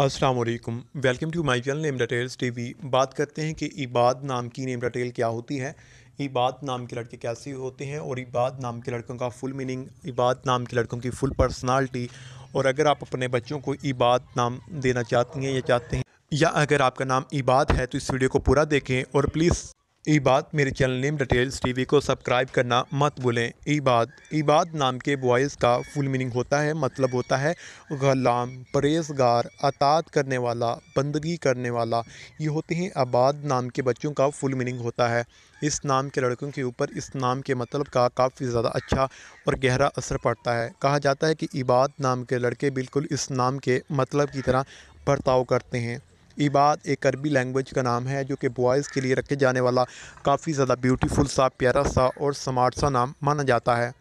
अस्सलाम वालेकुम welcome to my channel name details TV बात करते हैं कि इबाद नाम की नेम डिटेल क्या होती है इबाद नाम के लड़के कैसे होते हैं और इबाद नाम के लड़कों का फुल मीनिंग इबाद नाम के लड़कों की फ़ुल पर्सनालिटी और अगर आप अपने बच्चों को इबाद नाम देना चाहती हैं या चाहते हैं या अगर आपका नाम इबाद है तो इस वीडियो को पूरा देखें और प्लीज़ ई बात मेरे चैनल नेम डिटेल्स टीवी को सब्सक्राइब करना मत भूलें ई बात ई बात नाम के वॉइस का फुल मीनिंग होता है मतलब होता है गलाम परहेजगार अतात करने वाला बंदगी करने वाला ये होते हैं आबाद नाम के बच्चों का फुल मीनिंग होता है इस नाम के लड़कों के ऊपर इस नाम के मतलब का काफ़ी ज़्यादा अच्छा और गहरा असर पड़ता है कहा जाता है कि इबाद नाम के लड़के बिल्कुल इस नाम के मतलब की तरह बर्ताव करते हैं इबाद एक अरबी लैंग्वेज का नाम है जो कि बॉयज़ के लिए रखे जाने वाला काफ़ी ज़्यादा ब्यूटीफुल सा प्यारा सा और स्मार्ट सा नाम माना जाता है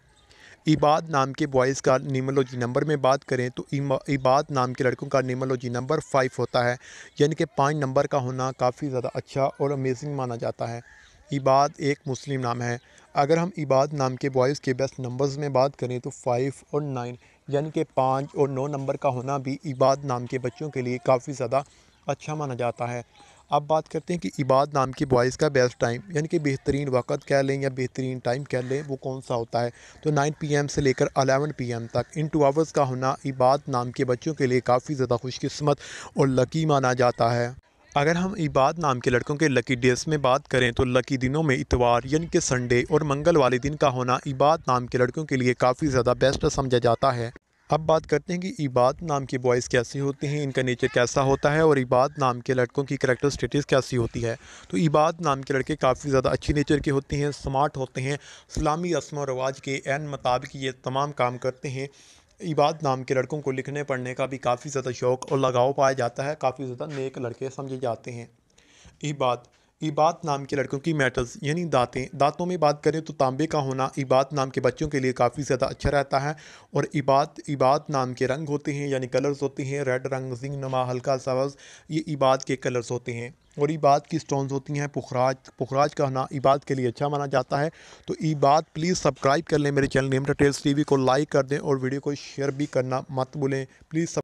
इबाद नाम के बॉयज़ का नीमोलॉजी नंबर में बात करें तो इबाद नाम के लड़कों का नीमोलॉजी नंबर फाइव होता है यानी कि पाँच नंबर का होना काफ़ी ज़्यादा अच्छा और अमेजिंग माना जाता है इबाद एक मुस्लिम नाम है अगर हम इबाद नाम के बॉयज़ के बेस्ट नंबर्स में बात करें तो फ़ाइव और नाइन यानी कि पाँच और नौ नंबर का होना भी इबाद नाम के बच्चों के लिए काफ़ी ज़्यादा अच्छा माना जाता है अब बात करते हैं कि इबाद नाम की बॉयज़ का बेस्ट टाइम यानी कि बेहतरीन वक्त कह लें या बेहतरीन टाइम कह लें वो कौन सा होता है तो 9 पीएम से लेकर 11 पीएम तक इन टू आवर्स का होना इबाद नाम के बच्चों के लिए काफ़ी ज़्यादा खुशकस्मत और लकी माना जाता है अगर हम इबाद नाम के लड़कों के लकी डेज में बात करें तो लकी दिनों में इतवार यानी कि संडे और मंगल वाले दिन का होना इबाद नाम के लड़कों के लिए काफ़ी ज़्यादा बेस्ट समझा जाता है अब बात करते हैं कि इबाद नाम के बॉयज़ कैसे होते हैं इनका नेचर कैसा होता है और इबाद नाम के लड़कों की करेक्टर स्टेटस कैसी होती है तो इबाद नाम के लड़के काफ़ी ज़्यादा अच्छी नेचर के होते हैं स्मार्ट होते हैं इस्लामी रस्म रवाज के एन मुताबिक ये तमाम काम करते हैं इबाद नाम के लड़कों को लिखने पढ़ने का भी काफ़ी ज़्यादा शौक़ और लगाव पाया जाता है काफ़ी ज़्यादा नेक लड़के समझे जाते हैं इबाद इबात नाम के लड़कों की मेटल्स यानी दांतें दांतों में बात करें तो तांबे का होना इबात नाम के बच्चों के लिए काफ़ी ज़्यादा अच्छा रहता है और इबात इबात नाम के रंग होते हैं यानी कलर्स होते हैं रेड रंग जिंग नमा हल्का सवज ये इबात के कलर्स होते हैं और इबात की स्टोन्स होती हैं पुखराज पुखराज का होना इबात के लिए अच्छा माना जाता है तो इबात प्लीज़ सब्सक्राइब कर लें मेरे चैनल नेम टेल्स टी को लाइक कर दें और वीडियो को शेयर भी करना मत भूलें प्लीज़